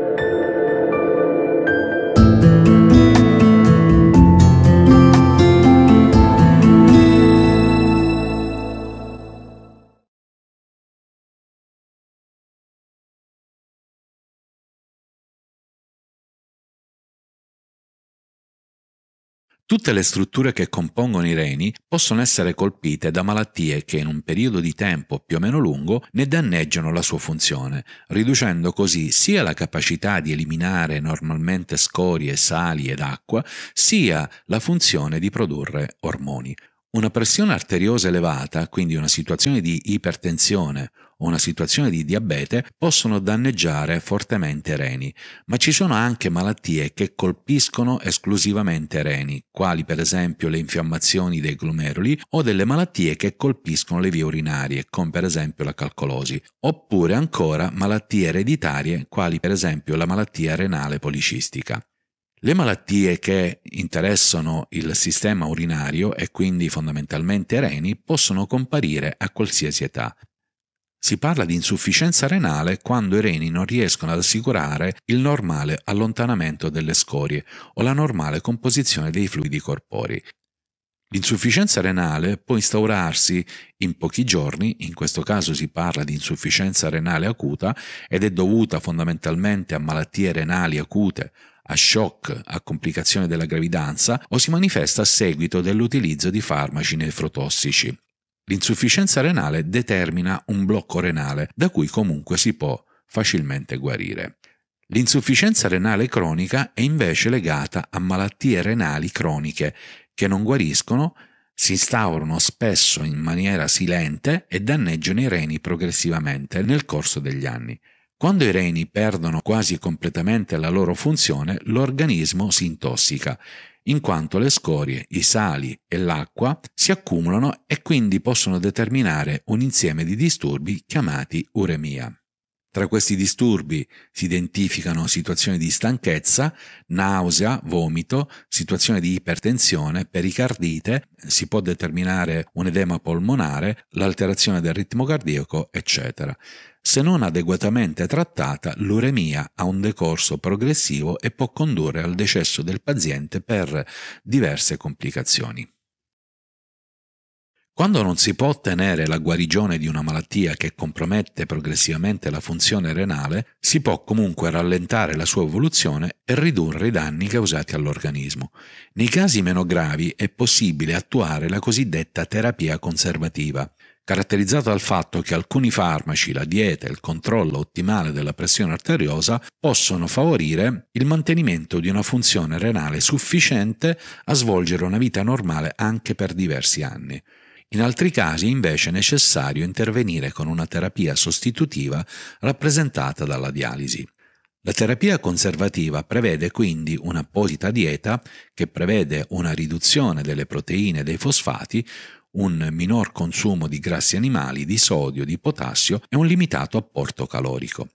you Tutte le strutture che compongono i reni possono essere colpite da malattie che in un periodo di tempo più o meno lungo ne danneggiano la sua funzione, riducendo così sia la capacità di eliminare normalmente scorie, sali ed acqua, sia la funzione di produrre ormoni. Una pressione arteriosa elevata, quindi una situazione di ipertensione o una situazione di diabete, possono danneggiare fortemente i reni, ma ci sono anche malattie che colpiscono esclusivamente i reni, quali per esempio le infiammazioni dei glomeruli o delle malattie che colpiscono le vie urinarie, come per esempio la calcolosi, oppure ancora malattie ereditarie, quali per esempio la malattia renale policistica. Le malattie che interessano il sistema urinario e quindi fondamentalmente reni possono comparire a qualsiasi età. Si parla di insufficienza renale quando i reni non riescono ad assicurare il normale allontanamento delle scorie o la normale composizione dei fluidi corporei. L'insufficienza renale può instaurarsi in pochi giorni, in questo caso si parla di insufficienza renale acuta ed è dovuta fondamentalmente a malattie renali acute a shock, a complicazione della gravidanza o si manifesta a seguito dell'utilizzo di farmaci nefrotossici. L'insufficienza renale determina un blocco renale da cui comunque si può facilmente guarire. L'insufficienza renale cronica è invece legata a malattie renali croniche che non guariscono, si instaurano spesso in maniera silente e danneggiano i reni progressivamente nel corso degli anni. Quando i reni perdono quasi completamente la loro funzione, l'organismo si intossica, in quanto le scorie, i sali e l'acqua si accumulano e quindi possono determinare un insieme di disturbi chiamati uremia. Tra questi disturbi si identificano situazioni di stanchezza, nausea, vomito, situazioni di ipertensione, pericardite, si può determinare un edema polmonare, l'alterazione del ritmo cardiaco, eccetera. Se non adeguatamente trattata, l'uremia ha un decorso progressivo e può condurre al decesso del paziente per diverse complicazioni. Quando non si può ottenere la guarigione di una malattia che compromette progressivamente la funzione renale, si può comunque rallentare la sua evoluzione e ridurre i danni causati all'organismo. Nei casi meno gravi è possibile attuare la cosiddetta terapia conservativa, caratterizzata dal fatto che alcuni farmaci, la dieta e il controllo ottimale della pressione arteriosa possono favorire il mantenimento di una funzione renale sufficiente a svolgere una vita normale anche per diversi anni. In altri casi invece è necessario intervenire con una terapia sostitutiva rappresentata dalla dialisi. La terapia conservativa prevede quindi un'apposita dieta che prevede una riduzione delle proteine e dei fosfati, un minor consumo di grassi animali, di sodio, di potassio e un limitato apporto calorico.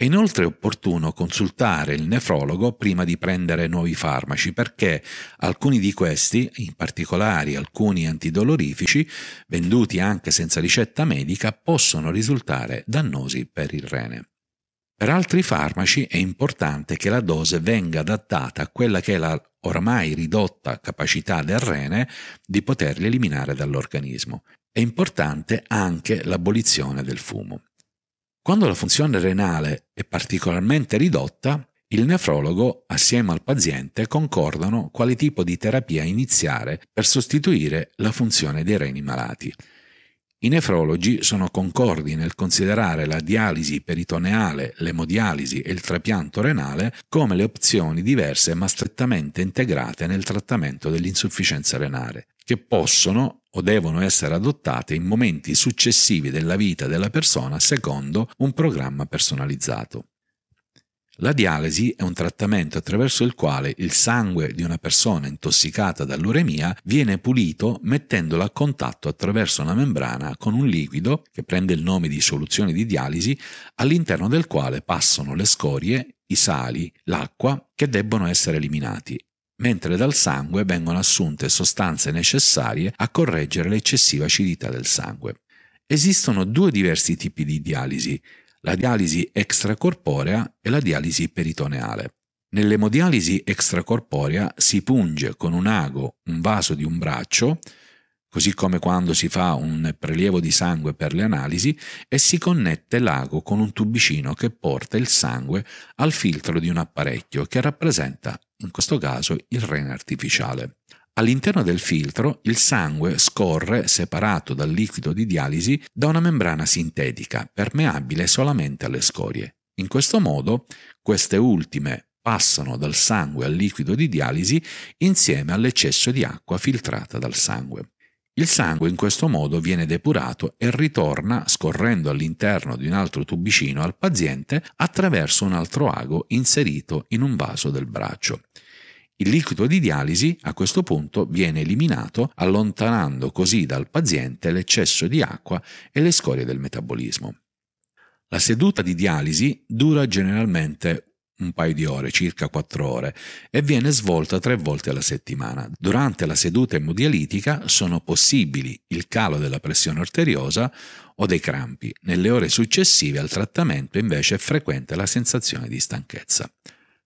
È inoltre opportuno consultare il nefrologo prima di prendere nuovi farmaci perché alcuni di questi, in particolare alcuni antidolorifici, venduti anche senza ricetta medica, possono risultare dannosi per il rene. Per altri farmaci è importante che la dose venga adattata a quella che è la ormai ridotta capacità del rene di poterli eliminare dall'organismo. È importante anche l'abolizione del fumo. Quando la funzione renale è particolarmente ridotta, il nefrologo, assieme al paziente, concordano quale tipo di terapia iniziare per sostituire la funzione dei reni malati. I nefrologi sono concordi nel considerare la dialisi peritoneale, l'emodialisi e il trapianto renale come le opzioni diverse ma strettamente integrate nel trattamento dell'insufficienza renale che possono o devono essere adottate in momenti successivi della vita della persona secondo un programma personalizzato. La dialisi è un trattamento attraverso il quale il sangue di una persona intossicata dall'uremia viene pulito mettendolo a contatto attraverso una membrana con un liquido, che prende il nome di soluzione di dialisi, all'interno del quale passano le scorie, i sali, l'acqua che debbono essere eliminati mentre dal sangue vengono assunte sostanze necessarie a correggere l'eccessiva acidità del sangue. Esistono due diversi tipi di dialisi, la dialisi extracorporea e la dialisi peritoneale. Nell'emodialisi extracorporea si punge con un ago un vaso di un braccio, così come quando si fa un prelievo di sangue per le analisi, e si connette l'ago con un tubicino che porta il sangue al filtro di un apparecchio che rappresenta in questo caso il rene artificiale. All'interno del filtro il sangue scorre, separato dal liquido di dialisi, da una membrana sintetica, permeabile solamente alle scorie. In questo modo queste ultime passano dal sangue al liquido di dialisi insieme all'eccesso di acqua filtrata dal sangue. Il sangue in questo modo viene depurato e ritorna, scorrendo all'interno di un altro tubicino al paziente, attraverso un altro ago inserito in un vaso del braccio. Il liquido di dialisi a questo punto viene eliminato, allontanando così dal paziente l'eccesso di acqua e le scorie del metabolismo. La seduta di dialisi dura generalmente un paio di ore, circa quattro ore, e viene svolta tre volte alla settimana. Durante la seduta emodialitica sono possibili il calo della pressione arteriosa o dei crampi. Nelle ore successive al trattamento invece è frequente la sensazione di stanchezza.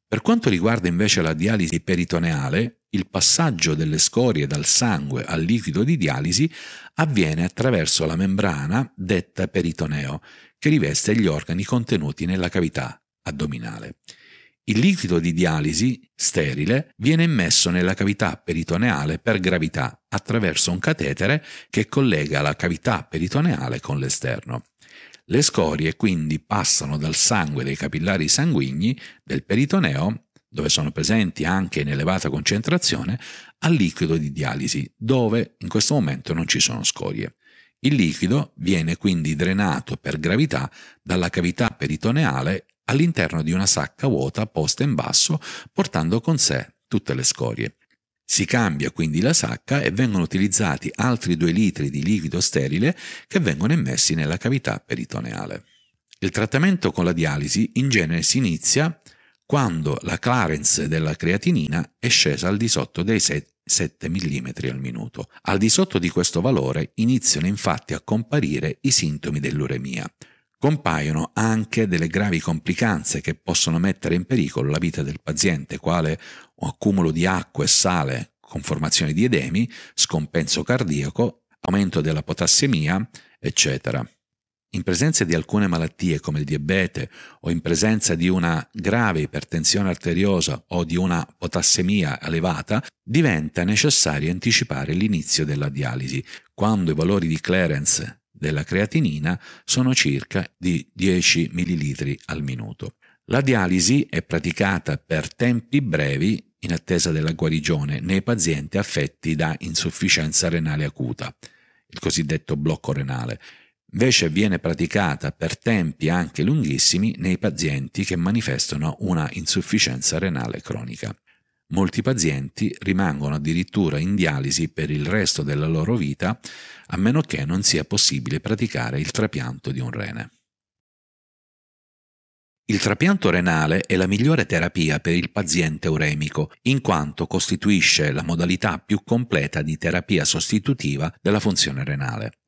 Per quanto riguarda invece la dialisi peritoneale, il passaggio delle scorie dal sangue al liquido di dialisi avviene attraverso la membrana detta peritoneo, che riveste gli organi contenuti nella cavità addominale. Il liquido di dialisi, sterile, viene immesso nella cavità peritoneale per gravità attraverso un catetere che collega la cavità peritoneale con l'esterno. Le scorie quindi passano dal sangue dei capillari sanguigni del peritoneo, dove sono presenti anche in elevata concentrazione, al liquido di dialisi, dove in questo momento non ci sono scorie. Il liquido viene quindi drenato per gravità dalla cavità peritoneale all'interno di una sacca vuota posta in basso portando con sé tutte le scorie. Si cambia quindi la sacca e vengono utilizzati altri due litri di liquido sterile che vengono immessi nella cavità peritoneale. Il trattamento con la dialisi in genere si inizia quando la clarence della creatinina è scesa al di sotto dei 7 mm al minuto. Al di sotto di questo valore iniziano infatti a comparire i sintomi dell'uremia, compaiono anche delle gravi complicanze che possono mettere in pericolo la vita del paziente, quale un accumulo di acqua e sale con formazione di edemi, scompenso cardiaco, aumento della potassemia, eccetera. In presenza di alcune malattie come il diabete o in presenza di una grave ipertensione arteriosa o di una potassemia elevata, diventa necessario anticipare l'inizio della dialisi, quando i valori di clearance della creatinina sono circa di 10 ml al minuto. La dialisi è praticata per tempi brevi in attesa della guarigione nei pazienti affetti da insufficienza renale acuta, il cosiddetto blocco renale. Invece viene praticata per tempi anche lunghissimi nei pazienti che manifestano una insufficienza renale cronica. Molti pazienti rimangono addirittura in dialisi per il resto della loro vita a meno che non sia possibile praticare il trapianto di un rene. Il trapianto renale è la migliore terapia per il paziente uremico, in quanto costituisce la modalità più completa di terapia sostitutiva della funzione renale.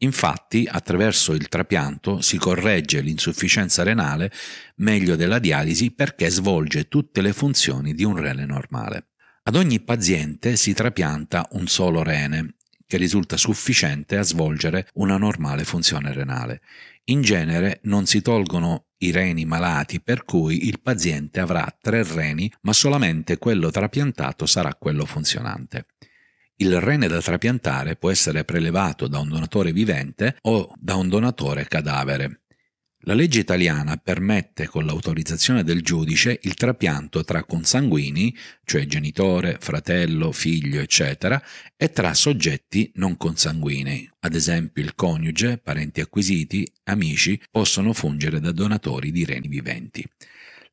Infatti, attraverso il trapianto si corregge l'insufficienza renale meglio della dialisi perché svolge tutte le funzioni di un rene normale. Ad ogni paziente si trapianta un solo rene, che risulta sufficiente a svolgere una normale funzione renale. In genere non si tolgono i reni malati, per cui il paziente avrà tre reni, ma solamente quello trapiantato sarà quello funzionante. Il rene da trapiantare può essere prelevato da un donatore vivente o da un donatore cadavere. La legge italiana permette con l'autorizzazione del giudice il trapianto tra consanguini, cioè genitore, fratello, figlio, eccetera, e tra soggetti non consanguinei. Ad esempio il coniuge, parenti acquisiti, amici possono fungere da donatori di reni viventi.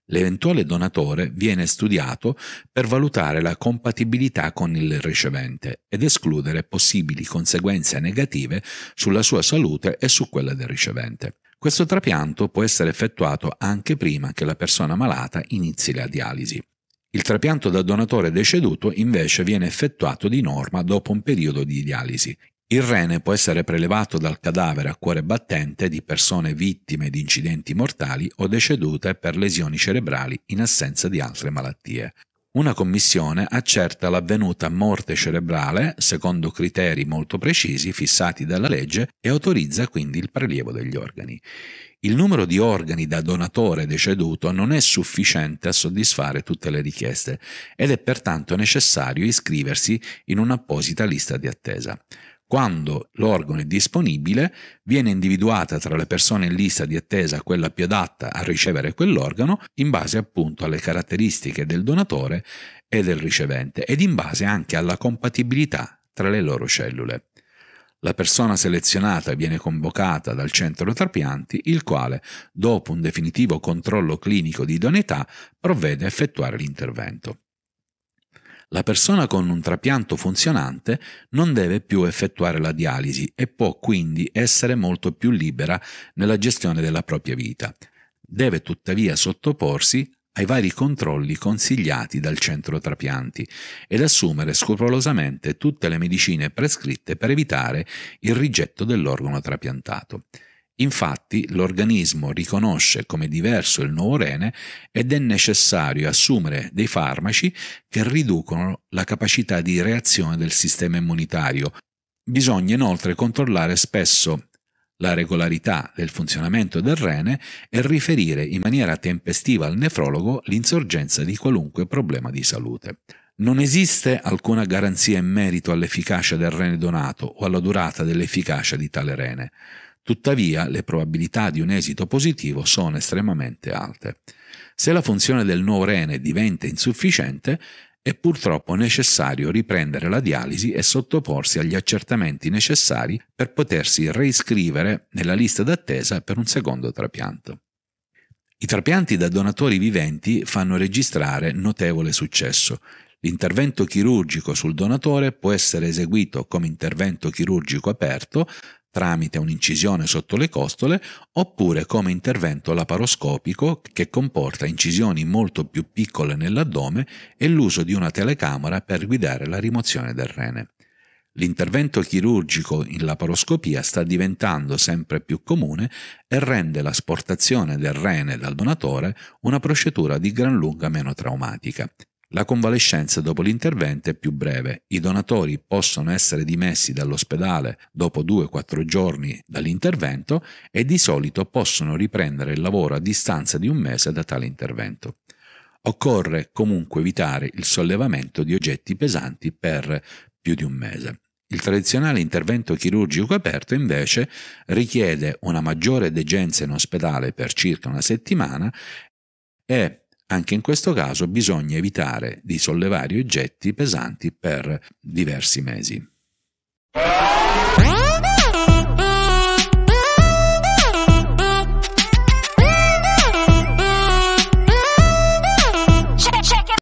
L'eventuale donatore viene studiato per valutare la compatibilità con il ricevente ed escludere possibili conseguenze negative sulla sua salute e su quella del ricevente. Questo trapianto può essere effettuato anche prima che la persona malata inizi la dialisi. Il trapianto da donatore deceduto invece viene effettuato di norma dopo un periodo di dialisi. Il rene può essere prelevato dal cadavere a cuore battente di persone vittime di incidenti mortali o decedute per lesioni cerebrali in assenza di altre malattie. Una commissione accerta l'avvenuta morte cerebrale secondo criteri molto precisi fissati dalla legge e autorizza quindi il prelievo degli organi. Il numero di organi da donatore deceduto non è sufficiente a soddisfare tutte le richieste ed è pertanto necessario iscriversi in un'apposita lista di attesa. Quando l'organo è disponibile, viene individuata tra le persone in lista di attesa quella più adatta a ricevere quell'organo in base appunto alle caratteristiche del donatore e del ricevente ed in base anche alla compatibilità tra le loro cellule. La persona selezionata viene convocata dal centro trapianti, il quale, dopo un definitivo controllo clinico di idoneità, provvede a effettuare l'intervento. La persona con un trapianto funzionante non deve più effettuare la dialisi e può quindi essere molto più libera nella gestione della propria vita. Deve tuttavia sottoporsi ai vari controlli consigliati dal centro trapianti ed assumere scrupolosamente tutte le medicine prescritte per evitare il rigetto dell'organo trapiantato. Infatti l'organismo riconosce come diverso il nuovo rene ed è necessario assumere dei farmaci che riducono la capacità di reazione del sistema immunitario. Bisogna inoltre controllare spesso la regolarità del funzionamento del rene e riferire in maniera tempestiva al nefrologo l'insorgenza di qualunque problema di salute. Non esiste alcuna garanzia in merito all'efficacia del rene donato o alla durata dell'efficacia di tale rene. Tuttavia, le probabilità di un esito positivo sono estremamente alte. Se la funzione del nuovo rene diventa insufficiente, è purtroppo necessario riprendere la dialisi e sottoporsi agli accertamenti necessari per potersi reiscrivere nella lista d'attesa per un secondo trapianto. I trapianti da donatori viventi fanno registrare notevole successo. L'intervento chirurgico sul donatore può essere eseguito come intervento chirurgico aperto, tramite un'incisione sotto le costole oppure come intervento laparoscopico che comporta incisioni molto più piccole nell'addome e l'uso di una telecamera per guidare la rimozione del rene. L'intervento chirurgico in laparoscopia sta diventando sempre più comune e rende l'asportazione del rene dal donatore una procedura di gran lunga meno traumatica. La convalescenza dopo l'intervento è più breve. I donatori possono essere dimessi dall'ospedale dopo 2-4 giorni dall'intervento e di solito possono riprendere il lavoro a distanza di un mese da tale intervento. Occorre comunque evitare il sollevamento di oggetti pesanti per più di un mese. Il tradizionale intervento chirurgico aperto invece richiede una maggiore degenza in ospedale per circa una settimana e anche in questo caso bisogna evitare di sollevare oggetti pesanti per diversi mesi.